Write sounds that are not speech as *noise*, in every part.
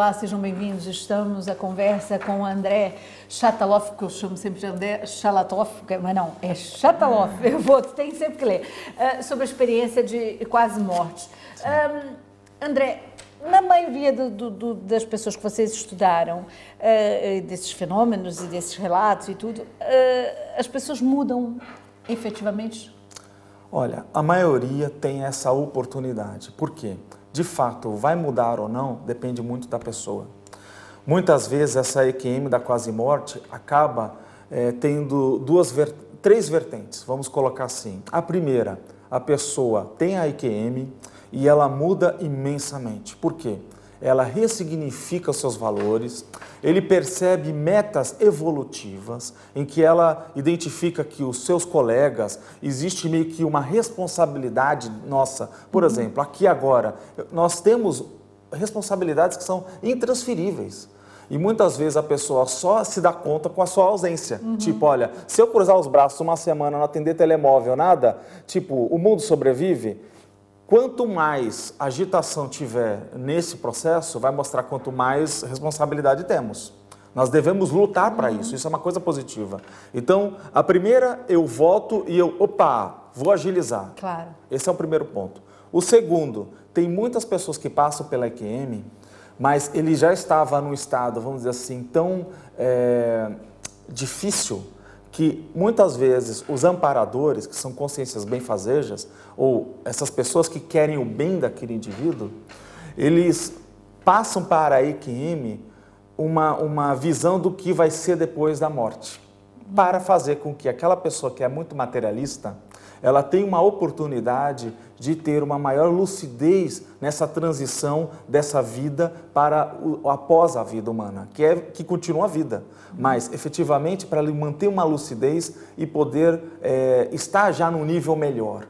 Olá, sejam bem-vindos. Estamos a conversa com o André Chataloff, que eu chamo sempre de André Chalatoff, mas não, é Chataloff, eu vou, tem sempre que ler, uh, sobre a experiência de quase mortes. Um, ah, André, na maioria do, do, do, das pessoas que vocês estudaram, uh, desses fenômenos e desses relatos e tudo, uh, as pessoas mudam efetivamente? Olha, a maioria tem essa oportunidade. Por quê? Porque de fato vai mudar ou não depende muito da pessoa. Muitas vezes essa EQM da quase morte acaba é, tendo duas ver três vertentes, vamos colocar assim. A primeira, a pessoa tem a EQM e ela muda imensamente. Por quê? ela ressignifica seus valores, ele percebe metas evolutivas, em que ela identifica que os seus colegas, existe meio que uma responsabilidade nossa. Por uhum. exemplo, aqui agora, nós temos responsabilidades que são intransferíveis. E muitas vezes a pessoa só se dá conta com a sua ausência. Uhum. Tipo, olha, se eu cruzar os braços uma semana, não atender telemóvel, nada, tipo, o mundo sobrevive? Quanto mais agitação tiver nesse processo, vai mostrar quanto mais responsabilidade temos. Nós devemos lutar para uhum. isso, isso é uma coisa positiva. Então, a primeira, eu voto e eu, opa, vou agilizar. Claro. Esse é o primeiro ponto. O segundo, tem muitas pessoas que passam pela EQM, mas ele já estava num estado, vamos dizer assim, tão é, difícil que muitas vezes os amparadores, que são consciências benfazejas, ou essas pessoas que querem o bem daquele indivíduo, eles passam para a EQM uma, uma visão do que vai ser depois da morte, para fazer com que aquela pessoa que é muito materialista, ela tenha uma oportunidade de ter uma maior lucidez nessa transição dessa vida para o, após a vida humana, que é que continua a vida, mas efetivamente para manter uma lucidez e poder é, estar já num nível melhor.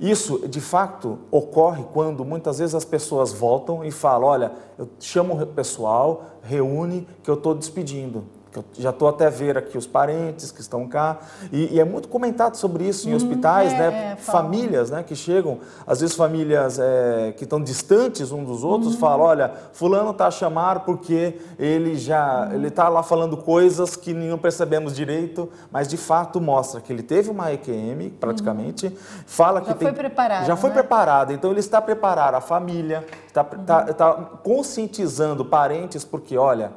Isso, de fato, ocorre quando muitas vezes as pessoas voltam e falam: olha, eu chamo o pessoal, reúne, que eu estou despedindo que eu já estou até ver aqui os parentes que estão cá, e, e é muito comentado sobre isso em hum, hospitais, é, né? É, famílias né, que chegam, às vezes famílias é, que estão distantes um dos outros, hum. falam, uhum. olha, fulano está a chamar porque ele já hum. ele está lá falando coisas que não percebemos direito, mas de fato mostra que ele teve uma EQM praticamente, hum. fala já que foi tem, preparado, já foi né? preparado, então ele está preparado, a família está está uhum. tá conscientizando parentes porque, olha,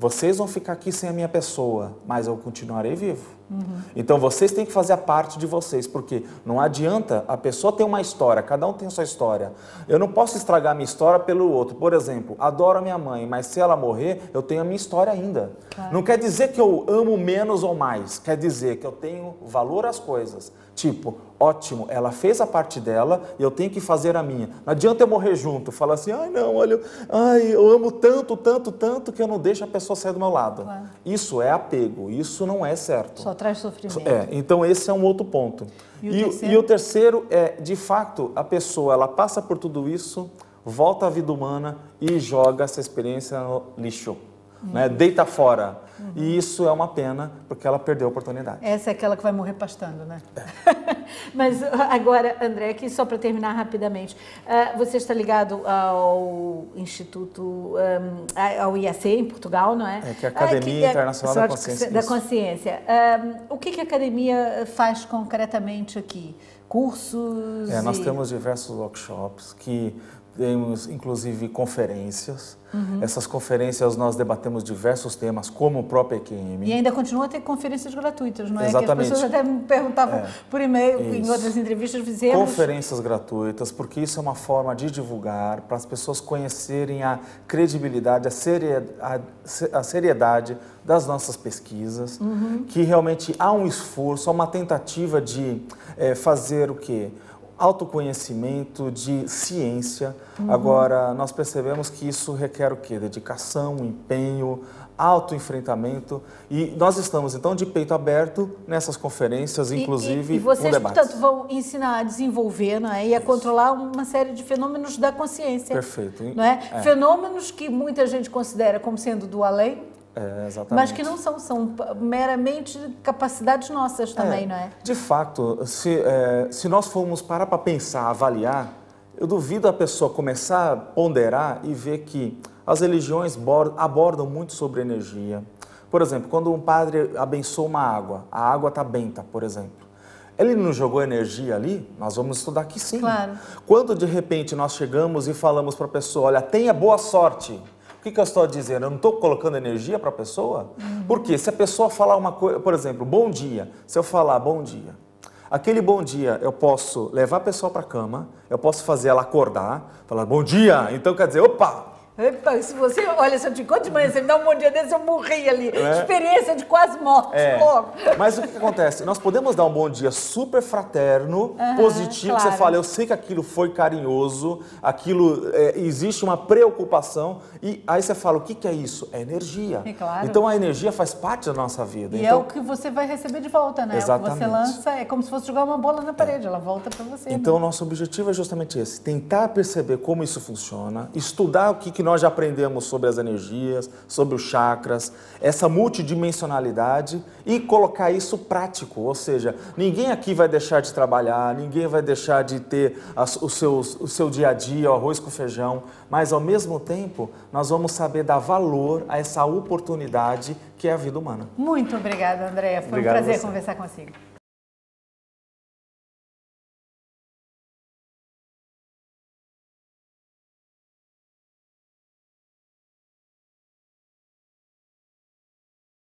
vocês vão ficar aqui sem a minha pessoa, mas eu continuarei vivo. Então vocês têm que fazer a parte de vocês, porque não adianta a pessoa ter uma história, cada um tem sua história. Eu não posso estragar a minha história pelo outro. Por exemplo, adoro a minha mãe, mas se ela morrer, eu tenho a minha história ainda. Claro. Não quer dizer que eu amo menos ou mais, quer dizer que eu tenho valor às coisas. Tipo, ótimo, ela fez a parte dela e eu tenho que fazer a minha. Não adianta eu morrer junto, falar assim, ai não, olha, ai, eu amo tanto, tanto, tanto que eu não deixo a pessoa sair do meu lado. Claro. Isso é apego, isso não é certo. Só traz sofrimento. É, então esse é um outro ponto. E o, e, terceiro? E o terceiro é, de fato, a pessoa ela passa por tudo isso, volta à vida humana e joga essa experiência no lixo. Né? Deita fora. Uhum. E isso é uma pena, porque ela perdeu a oportunidade. Essa é aquela que vai morrer pastando, né? É. *laughs* Mas ah, agora, André, aqui só para terminar rapidamente. Uh, você está ligado ao Instituto, ah, um, ao IAC em Portugal, não é? É, que é a Academia uh, que, é Internacional da Consciência. Da Consciência. Hum, o que, que a Academia faz concretamente aqui? Cursos? É, nós e... temos diversos workshops que temos inclusive conferências. Uhum. Essas conferências nós debatemos diversos temas, como o próprio EQM. E ainda continua a ter conferências gratuitas, não é? Exatamente. Que as pessoas até me perguntavam é. por e-mail, isso. em outras entrevistas fizemos. Conferências gratuitas, porque isso é uma forma de divulgar, para as pessoas conhecerem a credibilidade, a seriedade, a seriedade das nossas pesquisas, uhum. que realmente há um esforço, há uma tentativa de é, fazer o quê? autoconhecimento, de ciência. Uhum. Agora, nós percebemos que isso requer o quê? Dedicação, empenho, autoenfrentamento. E nós estamos, então, de peito aberto nessas conferências, inclusive. E, e, e vocês, portanto, vão ensinar a desenvolver né, e a isso. controlar uma série de fenômenos da consciência. Perfeito. Não é? é? Fenômenos que muita gente considera como sendo do além, é, mas que não são, são meramente capacidades nossas também, é, não é? De fato, se, é, se nós formos parar para pensar, avaliar, eu duvido a pessoa começar a ponderar e ver que as religiões abordam muito sobre energia. Por exemplo, quando um padre abençoa uma água, a água está benta, por exemplo. Ele não jogou energia ali? Nós vamos estudar que sim. Claro. Quando de repente nós chegamos e falamos para a pessoa, olha, tenha boa sorte, o que, que eu estou dizendo? Eu não estou colocando energia para a pessoa? Uhum. Porque se a pessoa falar uma coisa, por exemplo, bom dia, se eu falar bom dia, aquele bom dia eu posso levar a pessoa para a cama, eu posso fazer ela acordar, falar bom dia, então quer dizer, opa, Epa, se você, olha, se eu te conto de manhã, você me dá um bom dia desse, eu morri ali. É. Experiência de quase morte. É. Mas o que, acontece? Nós podemos dar um bom dia super fraterno, uhum, positivo, claro. que você fala, eu sei que aquilo foi carinhoso, aquilo é, existe uma preocupação, e aí você fala, o que, que é isso? É energia. Claro. Então a energia faz parte da nossa vida. E é então, é o que você vai receber de volta, né? Exatamente. É o que você lança é como se fosse jogar uma bola na é. parede, ela volta para você. Então né? o nosso objetivo é justamente esse, tentar perceber como isso funciona, estudar o que, que nós nós já aprendemos sobre as energias, sobre os chakras, essa multidimensionalidade e colocar isso prático, ou seja, ninguém aqui vai deixar de trabalhar, ninguém vai deixar de ter as, os seus, o seu dia a dia, o arroz com feijão, mas ao mesmo tempo nós vamos saber dar valor a essa oportunidade que é a vida humana. Muito obrigada, Andréa. Foi Obrigado um prazer conversar consigo.